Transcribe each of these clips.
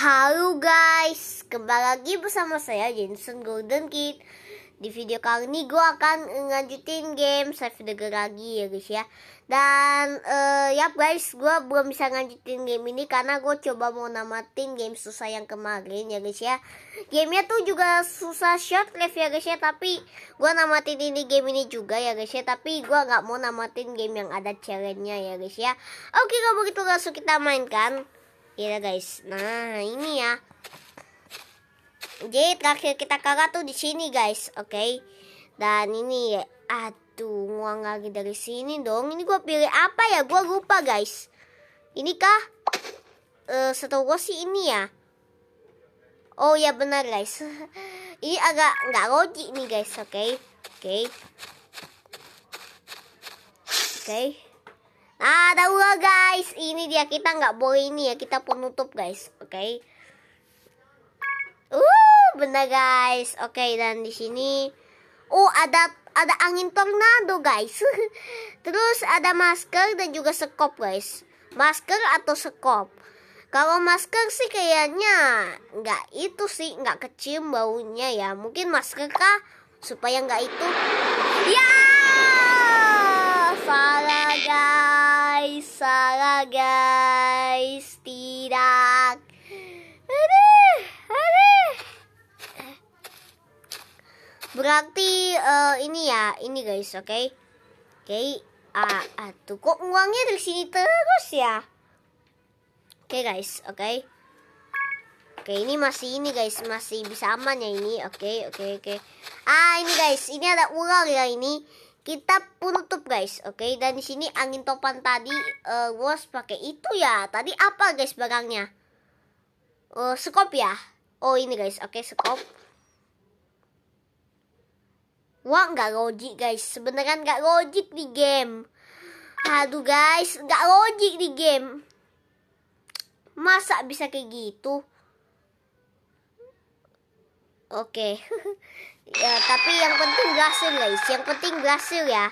Halo guys, kembali lagi bersama saya Jensen Golden Kid Di video kali ini gue akan lanjutin game Save the Girl lagi ya guys ya Dan uh, ya guys, gue belum bisa lanjutin game ini Karena gue coba mau namatin game susah yang kemarin ya guys ya Gamenya tuh juga susah short live ya guys ya Tapi gue namatin ini game ini juga ya guys ya Tapi gue nggak mau namatin game yang ada challenge-nya ya guys ya Oke kalau begitu langsung kita mainkan iya guys. Nah, ini ya. Jadi terakhir kita kalah tuh di sini guys, oke? Okay? Dan ini ya, aduh uang lagi dari sini dong. Ini gue pilih apa ya? Gue lupa guys. Ini kah? Uh, eh, setahu gue sih ini ya. Oh ya benar guys. ini agak nggak logik nih guys, oke? Okay? Oke. Okay. Oke. Okay. Ah, tahu lah guys. Ini dia kita nggak boleh ini ya. Kita penutup guys. Oke. Okay. Uh, benar guys. Oke, okay, dan di sini oh ada ada angin tornado guys. Terus ada masker dan juga sekop guys. Masker atau sekop. Kalau masker sih kayaknya nggak itu sih nggak kecium baunya ya. Mungkin masker kah supaya nggak itu. Ya, salah guys guys, salah guys, tidak. Aduh, aduh. Berarti uh, ini ya, ini guys, oke? Okay? Oke, okay. ah, tuh kok uangnya dari sini terus ya? Oke okay, guys, oke. Okay. Oke, ini masih ini guys, masih bisa aman ya ini. Oke, okay, oke, okay, oke. Okay. Ah, ini guys, ini ada ular ya ini kita penutup guys oke okay? dan di sini angin topan tadi uh, eh, was pakai itu ya tadi apa guys barangnya uh, eh, skop ya oh ini guys oke okay, skop wah nggak logik guys sebenarnya nggak logik di game aduh guys nggak logik di game masa bisa kayak gitu Oke. Okay. ya, tapi yang penting berhasil, guys. Yang penting berhasil ya.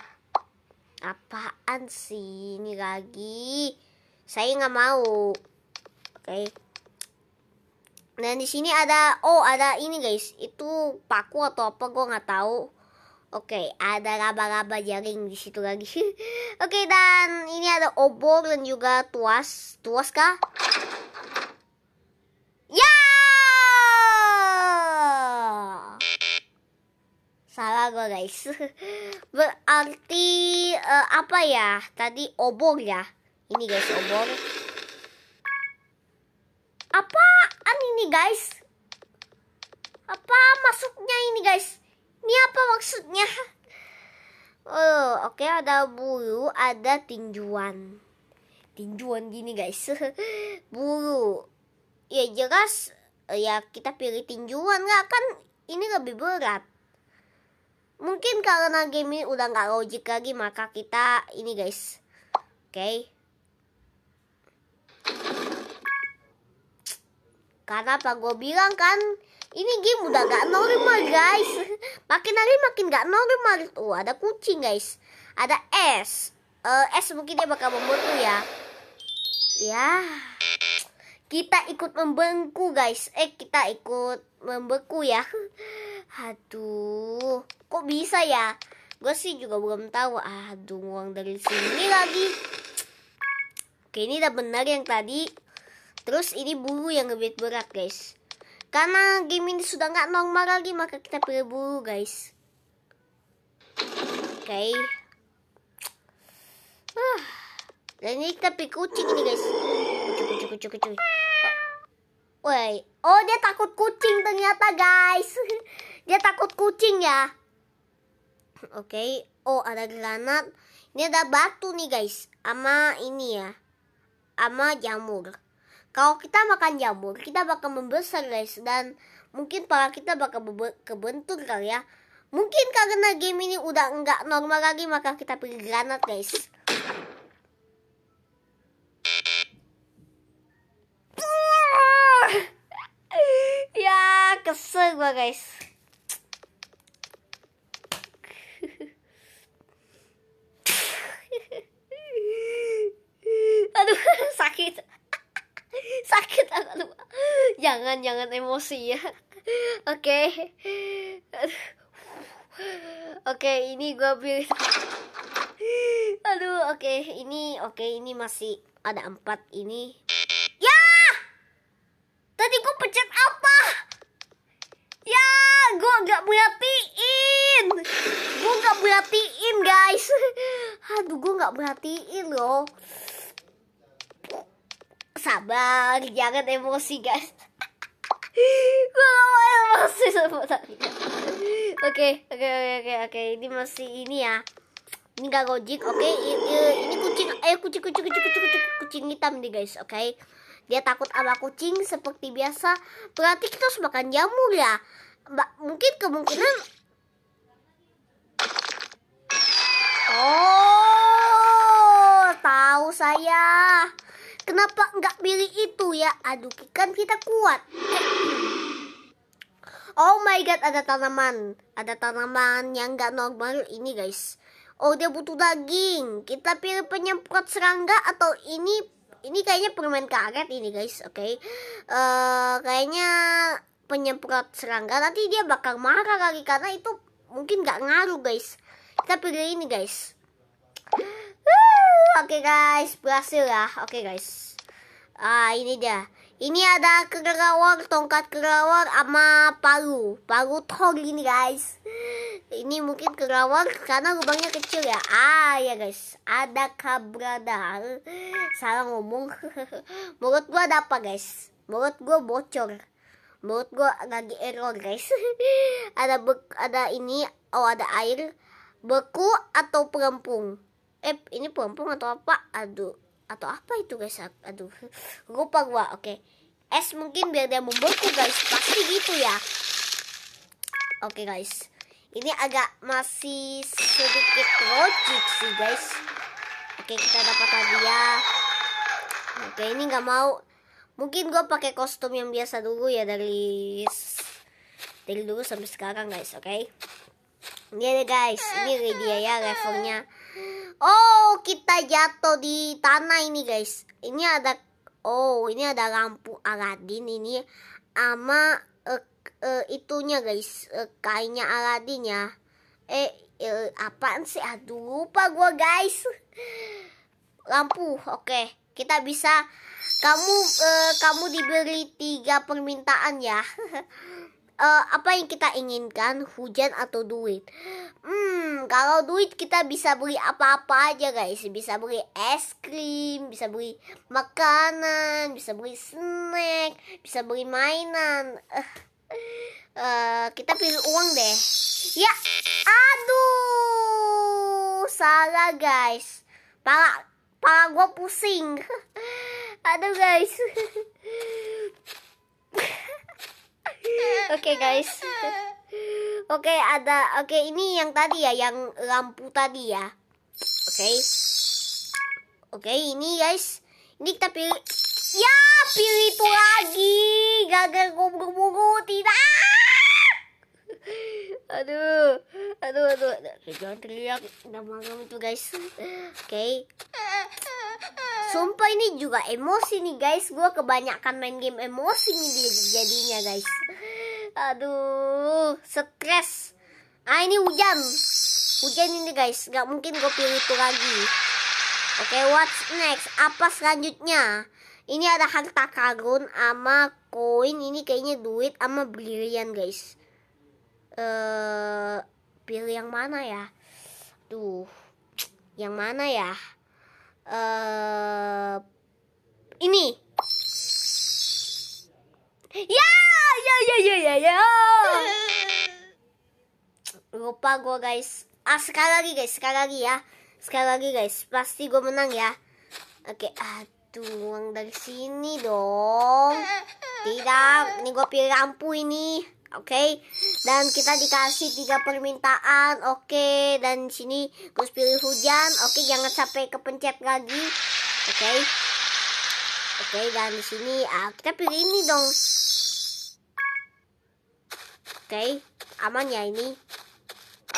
Apaan sih ini lagi? Saya nggak mau. Oke. Okay. Dan di sini ada oh ada ini guys, itu paku atau apa gue nggak tahu. Oke, okay, ada laba-laba jaring di situ lagi. Oke, okay, dan ini ada obor dan juga tuas. Tuas kah? salah gue guys berarti uh, apa ya tadi obor ya ini guys obor apaan ini guys apa maksudnya ini guys ini apa maksudnya oh oke okay, ada bulu ada tinjuan tinjuan gini guys bulu ya jelas ya kita pilih tinjuan nggak kan ini lebih berat mungkin karena game ini udah nggak logik lagi maka kita ini guys oke okay. karena apa gue bilang kan ini game udah gak normal guys makin hari makin gak normal tuh oh, ada kucing guys ada es uh, eh, es mungkin dia bakal membunuh ya ya kita ikut membengku guys eh kita ikut membeku ya Aduh, kok bisa ya? Gue sih juga belum tahu. Aduh, uang dari sini lagi. Oke, ini udah benar yang tadi. Terus ini bulu yang lebih berat, guys. Karena game ini sudah nggak normal lagi, maka kita pilih bulu, guys. Oke. Okay. Ah, dan ini kita pilih kucing ini guys. Kucing, kucing, kucing, kucing. Oh. Woi, oh dia takut kucing ternyata, guys. Dia takut kucing ya. Oke. Okay. Oh, ada granat. Ini ada batu nih, guys. ama ini ya. ama jamur. Kalau kita makan jamur, kita bakal membesar, guys. Dan mungkin para kita bakal kebentur kali ya. Mungkin karena game ini udah enggak normal lagi, maka kita pilih granat, guys. ya kesel gua guys sakit agak lupa jangan jangan emosi ya oke okay. oke okay, ini gue pilih aduh oke okay. ini oke okay, ini masih ada empat ini ya tadi gue pecat apa ya gue nggak berhatiin, gue nggak berhatiin guys aduh gue nggak berhatiin loh sabar jangan emosi guys gue gak mau emosi oke oke oke oke ini masih ini ya ini gak gojek oke okay, ini, kucing eh kucing kucing kucing kucing kucing kucing hitam nih guys oke okay? dia takut sama kucing seperti biasa berarti kita harus makan jamur ya Mbak, mungkin kemungkinan oh tahu saya Kenapa nggak pilih itu ya? Aduh, kan kita kuat. Oh my god, ada tanaman. Ada tanaman yang nggak normal ini guys. Oh dia butuh daging. Kita pilih penyemprot serangga atau ini ini kayaknya permen karet ini guys. Oke, okay. uh, eh, kayaknya penyemprot serangga nanti dia bakal marah kali karena itu mungkin nggak ngaruh guys. Kita pilih ini guys oke okay, guys berhasil ya oke okay, guys ah ini dia ini ada kerawang tongkat kerawang sama palu palu tong ini guys ini mungkin kerawang karena lubangnya kecil ya ah ya guys ada kabradar salah ngomong mulut gua ada apa guys mulut gua bocor mulut gua lagi error guys ada ada ini oh ada air beku atau pelampung eh ini pompong atau apa aduh atau apa itu guys aduh lupa gua oke okay. es mungkin biar dia membeku guys pasti gitu ya oke okay, guys ini agak masih sedikit logik sih guys oke okay, kita dapat hadiah ya. oke okay, ini nggak mau mungkin gue pakai kostum yang biasa dulu ya dari dari dulu sampai sekarang guys oke okay? ini ada guys ini dia ya levelnya Oh, kita jatuh di tanah ini, guys. Ini ada oh, ini ada lampu Aladin ini sama uh, uh, itunya, guys. Uh, kainnya Aladdin ya. Eh, uh, apaan sih? Aduh, lupa gua, guys. Lampu. Oke, okay. kita bisa kamu uh, kamu diberi tiga permintaan ya. uh, apa yang kita inginkan hujan atau duit hmm kalau duit kita bisa beli apa-apa aja guys bisa beli es krim bisa beli makanan bisa beli snack bisa beli mainan uh, kita pilih uang deh ya aduh salah guys pala pala gue pusing aduh guys Oke okay, guys. Oke okay, ada oke okay, ini yang tadi ya yang lampu tadi ya. Oke. Okay. Oke okay, ini guys ini kita pilih ya pilih itu lagi gagal gombong-gombong tidak. Aduh, aduh, aduh, aduh. Jangan teriak, udah malam itu guys. Oke. Okay. Sumpah ini juga emosi nih guys. Gua kebanyakan main game emosi nih jadinya guys. Aduh, stres. Ah, ini hujan. Hujan ini guys, nggak mungkin gue pilih itu lagi. Oke, okay, what's next? Apa selanjutnya? Ini ada harta karun ama koin. Ini kayaknya duit sama brilian guys. Eh, uh, pilih yang mana ya? Tuh, yang mana ya? Eh, uh, ini lupa gue guys ah sekali lagi guys sekali lagi ya sekali lagi guys pasti gue menang ya oke aduh uang dari sini dong tidak ini gue pilih lampu ini oke okay? dan kita dikasih tiga permintaan oke okay? dan sini gue pilih hujan oke okay, jangan sampai kepencet lagi oke okay? oke okay, dan di sini ah, kita pilih ini dong oke okay, aman ya ini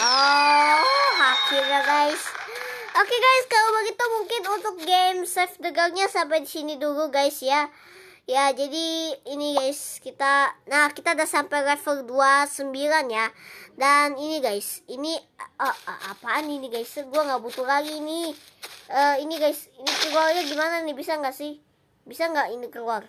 Oh, akhirnya guys. Oke okay, guys, kalau begitu mungkin untuk game Save the Gang-nya sampai di sini dulu guys ya. Ya, jadi ini guys, kita nah kita udah sampai level 29 ya. Dan ini guys, ini uh, uh, apaan ini guys? Gua nggak butuh lagi ini. Uh, ini guys, ini keluarnya gimana nih? Bisa nggak sih? Bisa nggak ini keluar?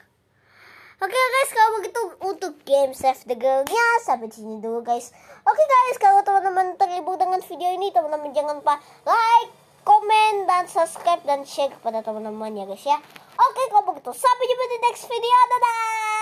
Oke okay, guys, kalau begitu untuk game Save the Girl-nya sampai sini dulu guys. Oke okay, guys, kalau teman-teman terhibur dengan video ini, teman-teman jangan lupa like, comment dan subscribe, dan share kepada teman-teman ya guys ya. Oke, okay, kalau begitu sampai jumpa di next video. Dadah!